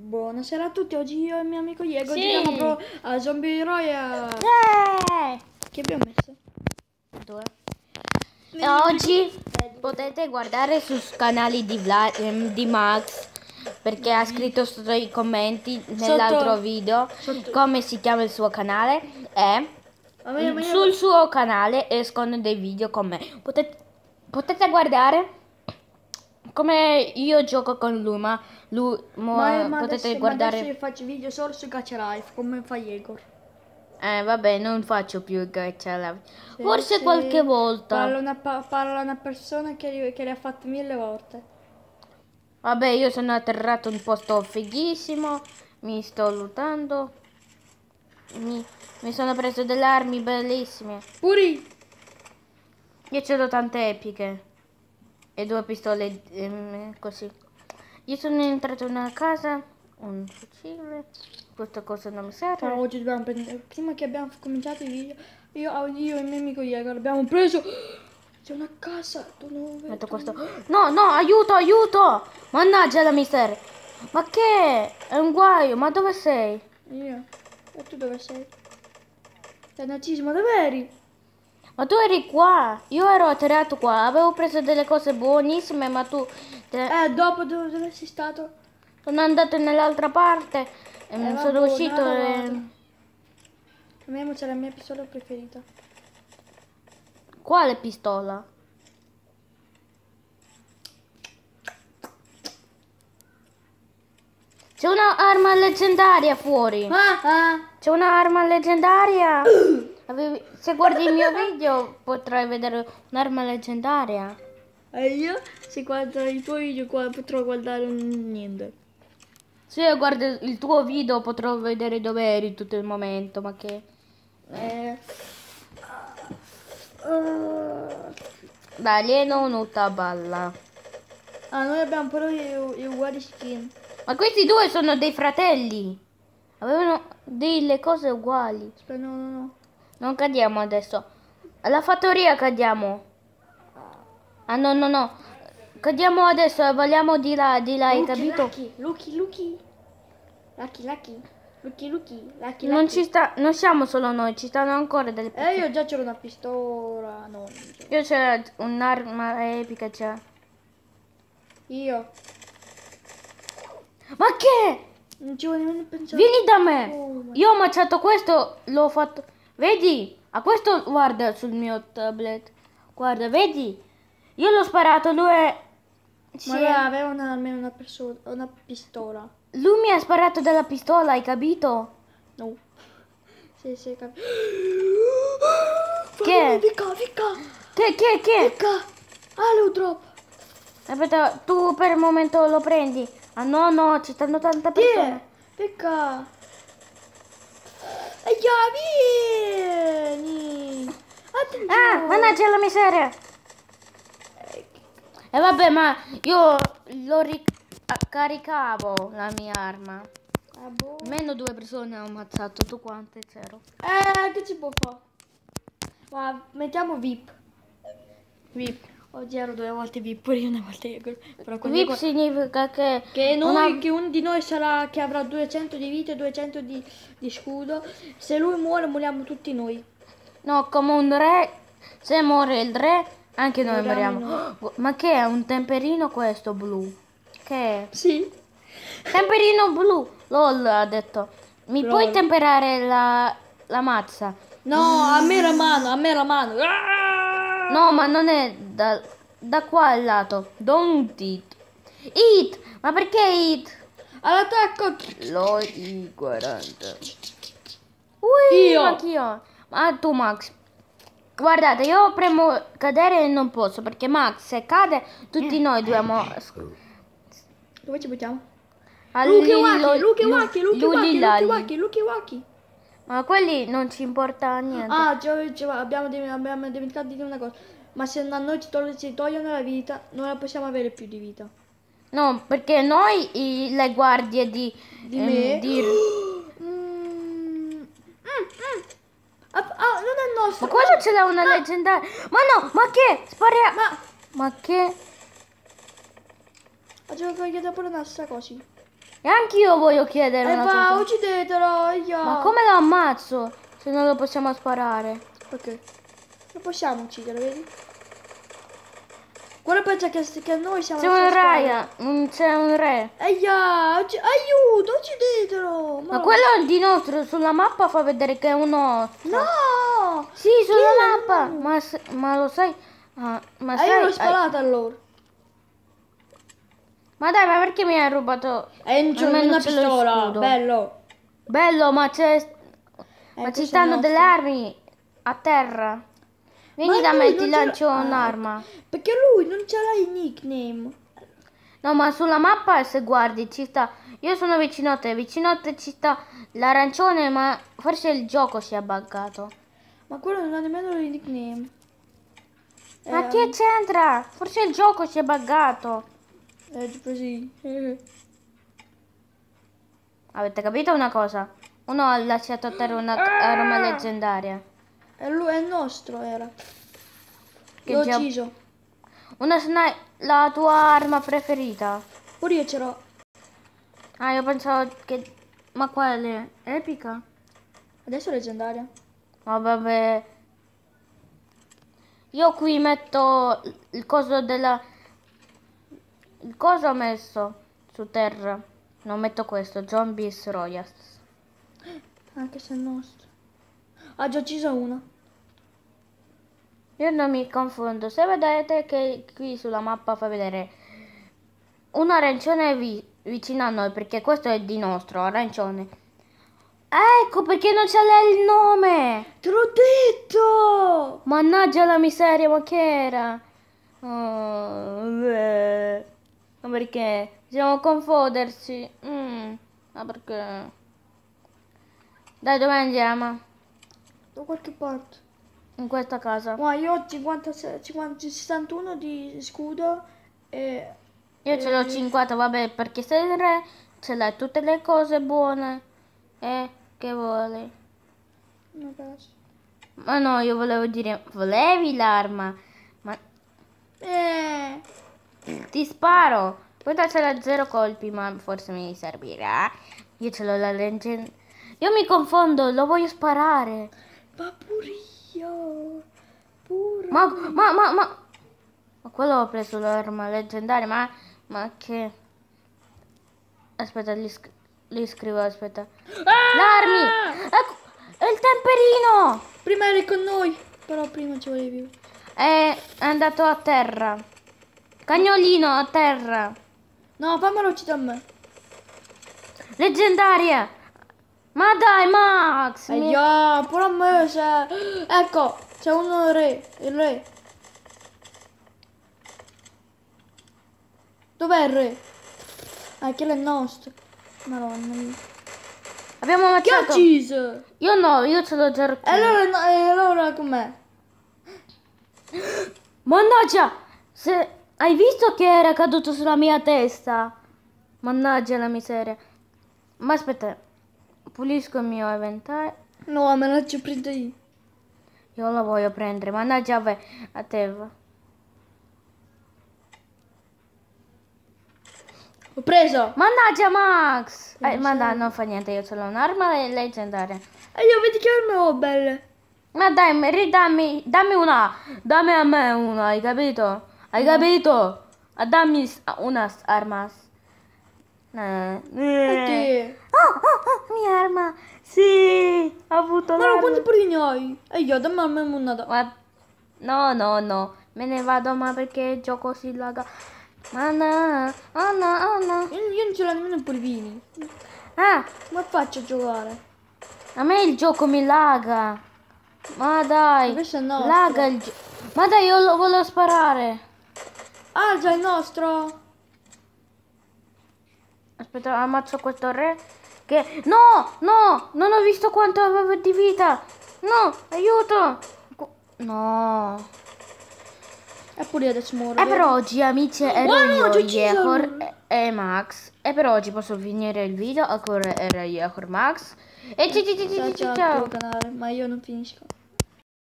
Buonasera a tutti, oggi io e il mio amico Diego sì. giochiamo a Zombie Royale eh. Che abbiamo messo? Due e Oggi potete guardare su canali di, Vla ehm, di Max Perché ha scritto sotto i commenti nell'altro video sotto. Come si chiama il suo canale E sul suo canale escono dei video con me potete, potete guardare come io gioco con Luma lui, mo, ma, ma potete adesso, guardare... Ma adesso faccio video solo su Gacha Life, come fa Igor. Eh, vabbè, non faccio più Gacha Life. Sì, Forse sì. qualche volta. Parla una, parla una persona che, che le ha fatte mille volte. Vabbè, io sono atterrato in un posto fighissimo. Mi sto lottando. Mi, mi sono preso delle armi bellissime. Puri! Io ce l'ho tante epiche. E due pistole ehm, così. Io sono entrato in una casa, un fucile, questa cosa non mi serve. Ma oggi dobbiamo prendere, prima che abbiamo cominciato il video, io, io e il mio amico Jäger abbiamo preso... C'è una casa, dove... Metto questo... No, no, aiuto, aiuto! Mannaggia la miseria! Ma che? È un guaio, ma dove sei? Io? E tu dove sei? Dannaggia, ma dove eri? Ma tu eri qua, io ero atterrato qua, avevo preso delle cose buonissime, ma tu eh, dopo dove, dove sei stato? Sono andato nell'altra parte e eh, non vabbè, sono uscito. No, e... la mia pistola preferita. Quale pistola? C'è un'arma leggendaria fuori. Ah, ah. C'è un'arma leggendaria. Se guardi il mio video potrai vedere un'arma leggendaria. E io, se guardo i tuoi video, potrò guardare niente. Se io guardo il tuo video, potrò vedere dove eri tutto il momento, ma che... Eh... Uh... Baleno nuta balla. Ah, noi abbiamo però gli uguali skin. Ma questi due sono dei fratelli. Avevano delle cose uguali. Aspetta, no, no, no. Non cadiamo adesso. Alla fattoria cadiamo. Ah no, no, no. Cadiamo adesso e eh, di là, di là, Lucky, hai capito? Lucky, Lucky, Lucky. Lucky, Lucky. Lucky, Lucky, Non ci sta, non siamo solo noi, ci stanno ancora delle pistole. Eh, io già c'era una pistola, no. Io c'era un'arma epica, c'è. Io. Ma che? Non ci volevo nemmeno pensare. Vieni da me. Oh, io ho macciato questo, l'ho fatto. Vedi? A questo guarda sul mio tablet. Guarda, vedi? Io l'ho sparato, lui è... Ma è... aveva una, almeno una, persona, una pistola. Lui mi ha sparato dalla pistola, hai capito? No. Sì, sì, capito. Che? Ficca, ficca! Che, che, che? Ficca! Ah, lo drop! Aspetta, tu per il momento lo prendi. Ah no, no, ci stanno tante persone. Che? Ficca! Aia, vieni! Attenzione! Ah, mannaggia la miseria! E vabbè, ma io lo ricaricavo la mia arma. Ah, boh. Meno due persone ho ammazzato, tu quante? Zero. Eh, che ci può fare? Ma mettiamo VIP. VIP. Oggi ero due volte VIP, pure io una volta io. Però VIP significa che... Che, noi, una... che uno di noi sarà, che avrà 200 di vita e 200 di, di scudo. Se lui muore, moriamo tutti noi. No, come un re, se muore il re, anche noi moriamo. moriamo. Ma che è un temperino questo blu? Che è? Sì. Temperino blu. LOL ha detto. Mi Lol. puoi temperare la, la mazza? No, a me la mano, a me la mano. Ah! No, ma non è da, da qua al lato. Don't eat. Eat! Ma perché eat? All'attacco! Lo i 40. Ui, io. ma chi ho? Ma ah, tu Max. Guardate, io premo cadere e non posso, perché Max, se cade, tutti eh. noi dobbiamo... Eh. Dove ci buttiamo? Lucky Wacky, Lucky Wacky, Lucky Wacky, Lucky Lucky Ma quelli non ci importa niente. Ah, già, già, abbiamo, abbiamo dimenticato di dire una cosa. Ma se a noi ci, togli, ci togliono la vita, non la possiamo avere più di vita. No, perché noi i, le guardie di... Di ehm, me? Di... nostro. Ma cosa ce l'ha una ma... leggendaria? Ma no, ma che? Sparia... Ma... ma che? Facciamo togliere pure una sta così. E anch'io voglio chiedere eh una va, cosa. uccidetelo, io. Ma come lo ammazzo se non lo possiamo sparare? Ok. Lo possiamo uccidere, vedi? Quello pensa che, che noi siamo... C'è un raia, c'è un re. Aia, eh, aiuto, uccidetelo. Ma, ma quello di nostro sulla mappa fa vedere che è un osso. No! no! Sì, sulla mappa! Ma, ma, lo sai... Ah, ma ah, sai, io l'ho ah, sparata hai... allora. Ma dai, ma perché mi hai rubato... È in giro una pistola, bello. Bello, ma c'è... Eh, ma ci stanno delle armi a terra. Vieni da me, ti lancio ah, un'arma. Perché lui non ce l'ha il nickname. No, ma sulla mappa se guardi ci sta... Io sono vicino a te, vicino a te ci sta l'arancione, ma forse il gioco si è buggato. Ma quello non ha nemmeno il nickname. Ma eh, che c'entra? Forse il gioco si è buggato. È eh, tipo sì. Avete capito una cosa? Uno ha lasciato a terra una ah! arma leggendaria. E lui è il nostro, era. Che L'ho ucciso. Una snai... La tua arma preferita. Pure io ce l'ho. Ah, io pensavo che... Ma quale? Epica? Adesso leggendaria vabbè. Io qui metto il coso della... Il coso ho messo su terra. Non metto questo, John Beast Royals. Anche se è il nostro. Ha ah, già ucciso uno. Io non mi confondo. Se vedete che qui sulla mappa fa vedere un arancione vi vicino a noi, perché questo è di nostro, arancione. Ecco perché non c'è lei il nome! Te l'ho detto! Mannaggia la miseria, ma che era? Oh, beh. ma perché? Possiamo confondersi. Mm, ma perché? Dai, dove andiamo? Da qualche parte. In questa casa. Ma io ho 56, 50, 61 di scudo e... Io e... ce l'ho 50, vabbè, perché se re ce l'hai tutte le cose buone. E... Eh. Che vuole? Una pace. Ma no, io volevo dire, volevi l'arma? Ma... Eh. Ti sparo! Questa ce l'ha zero colpi, ma forse mi servirà. Io ce l'ho la leggenda. Io mi confondo, lo voglio sparare. Ma pure io. Pure. Ma, ma, ma, ma. Ma quello ho preso l'arma leggendaria, ma. Ma che. Aspetta, gli scrivo li scrivo, aspetta. Ah! L'armi! Ecco, è il temperino! Prima eri con noi, però prima ci volevi. È andato a terra. Cagnolino a terra. No, fammelo uccidere a me. Leggendaria! Ma dai, Max! Aia, mi... pure a me c'è... Ecco, c'è uno re, il re. Dov'è il re? Ah, quello è il nostro. Madonna. Abbiamo ammazzato. Chi Io no, io ce l'ho già rotto. E allora, no, allora com'è? Mannaggia! Se... Hai visto che era caduto sulla mia testa? Mannaggia la miseria. Ma aspetta, pulisco il mio inventario. No, me la già preso io. Io la voglio prendere, mannaggia a te. Ho preso. Mannaggia Max. Eh, ma dai, non fa niente, io ce l'ho un'arma leggendaria. E eh, io vedi che arma ho belle. Ma dai, ridammi, dammi una. Dammi a me una, hai capito? Hai capito? Ah, dammi ah, una arma. Eh. Perché? Oh, oh, oh, mia arma. Sì, ho avuto Ma non quanti purignoi? E eh, io dammi almeno una. Ma... No, no, no. Me ne vado, ma perché gioco si laga. Anna, Anna, Anna. Io, io non ce l'ho nemmeno i pulvini. Ah, come faccio a giocare? A me il gioco mi laga. Ma dai. Questo è nostro. Laga il gioco. Ma dai, io lo voglio sparare. Ah, già il nostro. Aspetta, ammazzo questo re. Che... No, no, non ho visto quanto avevo di vita. No, aiuto. No. Eppure io adesso muoio. E eh, per oggi amici ero oh, io, no, Jehor e Max. E eh, per oggi posso finire il video, ancora era eh, Jehor Max. E ciao ciao, ciao, ciao, ciao. canale, ma io non finisco.